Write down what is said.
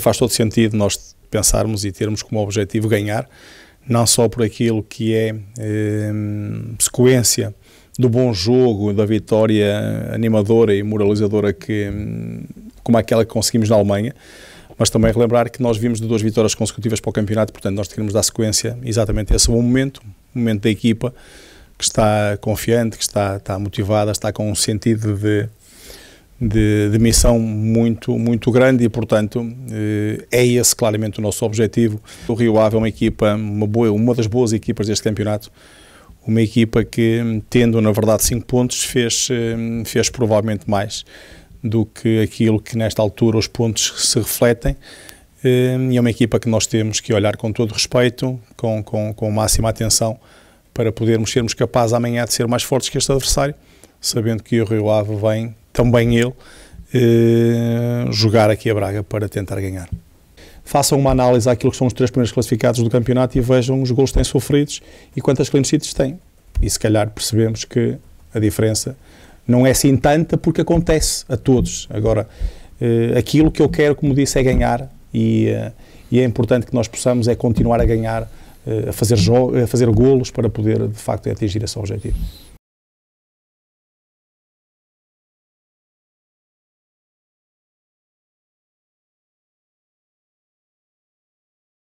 faz todo sentido nós pensarmos e termos como objetivo ganhar, não só por aquilo que é eh, sequência do bom jogo, da vitória animadora e moralizadora que, como aquela que conseguimos na Alemanha, mas também relembrar que nós vimos de duas vitórias consecutivas para o campeonato, portanto nós queremos dar sequência exatamente a esse bom momento, momento da equipa que está confiante, que está, está motivada, está com um sentido de de, de, missão muito, muito grande e, portanto, eh, é esse claramente o nosso objetivo. O Rio Ave é uma equipa, uma, boa, uma das boas equipas deste campeonato, uma equipa que, tendo na verdade 5 pontos, fez, eh, fez provavelmente mais do que aquilo que nesta altura os pontos se refletem. Eh, e é uma equipa que nós temos que olhar com todo respeito, com, com, com máxima atenção, para podermos sermos capazes amanhã de ser mais fortes que este adversário, sabendo que o Rio Ave vem também ele, eh, jogar aqui a Braga para tentar ganhar. Façam uma análise àquilo que são os três primeiros classificados do campeonato e vejam os gols que têm sofridos e quantas clean sheets têm. E se calhar percebemos que a diferença não é assim tanta porque acontece a todos. Agora, eh, aquilo que eu quero, como disse, é ganhar e, eh, e é importante que nós possamos é continuar a ganhar, a fazer, a fazer golos para poder de facto atingir esse objetivo.